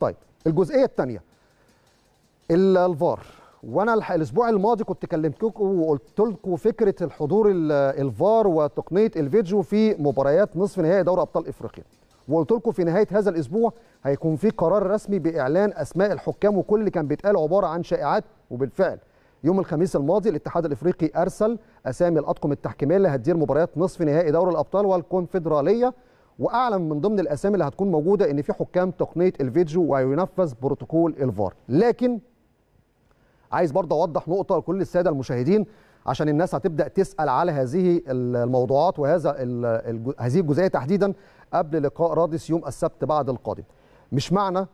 طيب الجزئيه الثانيه الفار وانا الاسبوع الماضي كنت كلمتكم وقلت لكم فكره الحضور الفار وتقنيه الفيديو في مباريات نصف نهائي دوري ابطال افريقيا وقلت لكم في نهايه هذا الاسبوع هيكون في قرار رسمي باعلان اسماء الحكام وكل اللي كان بيتقال عباره عن شائعات وبالفعل يوم الخميس الماضي الاتحاد الافريقي ارسل اسامي الاطقم التحكيميه اللي هتدير مباريات نصف نهائي دوري الابطال والكونفدراليه واعلن من ضمن الاسامي اللي هتكون موجوده ان في حكام تقنيه الفيديو وينفذ بروتوكول الفار لكن عايز برضه اوضح نقطه لكل الساده المشاهدين عشان الناس هتبدا تسال على هذه الموضوعات وهذا هذه الجزئيه تحديدا قبل لقاء رادس يوم السبت بعد القادم مش معنى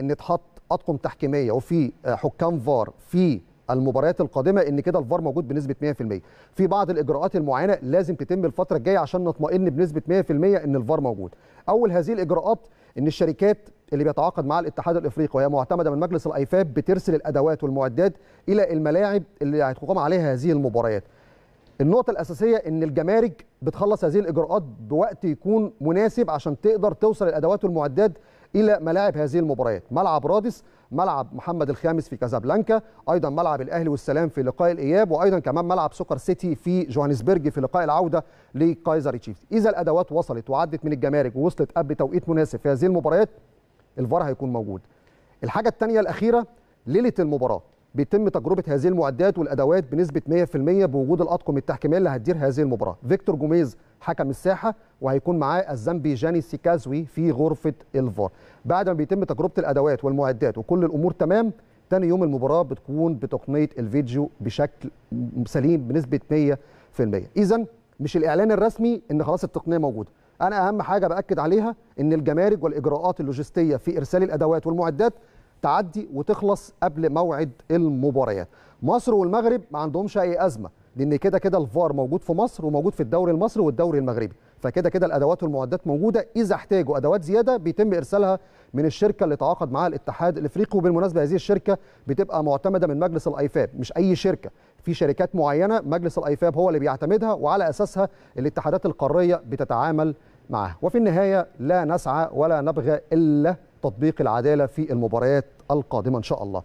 ان اتحط اطقم تحكيميه وفي حكام فار في المباريات القادمه ان كده الفار موجود بنسبه 100% في بعض الاجراءات المعينه لازم تتم الفتره الجايه عشان نطمئن بنسبه 100% ان الفار موجود اول هذه الاجراءات ان الشركات اللي بيتعاقد مع الاتحاد الافريقي وهي معتمده من مجلس الايفاب بترسل الادوات والمعدات الى الملاعب اللي هتقام عليها هذه المباريات النقطة الأساسية إن الجمارك بتخلص هذه الإجراءات بوقت يكون مناسب عشان تقدر توصل الأدوات والمعدات الى ملاعب هذه المباريات ملعب رادس ملعب محمد الخامس في كازابلانكا ايضا ملعب الاهلي والسلام في لقاء الاياب وايضا كمان ملعب سوكر سيتي في جوهانسبرج في لقاء العوده لكايزر تشيفز اذا الادوات وصلت وعدت من الجمارك ووصلت قبل توقيت مناسب في هذه المباريات الفار هيكون موجود الحاجه الثانيه الاخيره ليله المباراه بيتم تجربه هذه المعدات والادوات بنسبه 100% بوجود الاطقم التحكيميه اللي هتدير هذه المباراه فيكتور جوميز حكم الساحه وهيكون معاه الزامبي جاني سيكازوي في غرفه الفار بعد ما بيتم تجربه الادوات والمعدات وكل الامور تمام تاني يوم المباراه بتكون بتقنيه الفيديو بشكل سليم بنسبه 100% اذا مش الاعلان الرسمي ان خلاص التقنيه موجوده انا اهم حاجه باكد عليها ان الجمارك والاجراءات اللوجستيه في ارسال الادوات والمعدات تعدي وتخلص قبل موعد المباريات مصر والمغرب ما عندهمش اي ازمه لان كده كده الفار موجود في مصر وموجود في الدوري المصري والدوري المغربي فكده كده الادوات والمعدات موجوده اذا احتاجوا ادوات زياده بيتم ارسالها من الشركه اللي تعاقد معها الاتحاد الافريقي وبالمناسبه هذه الشركه بتبقى معتمده من مجلس الايفاب مش اي شركه في شركات معينه مجلس الايفاب هو اللي بيعتمدها وعلى اساسها الاتحادات القاريه بتتعامل معها وفي النهايه لا نسعى ولا نبغى الا تطبيق العدالة في المباريات القادمة إن شاء الله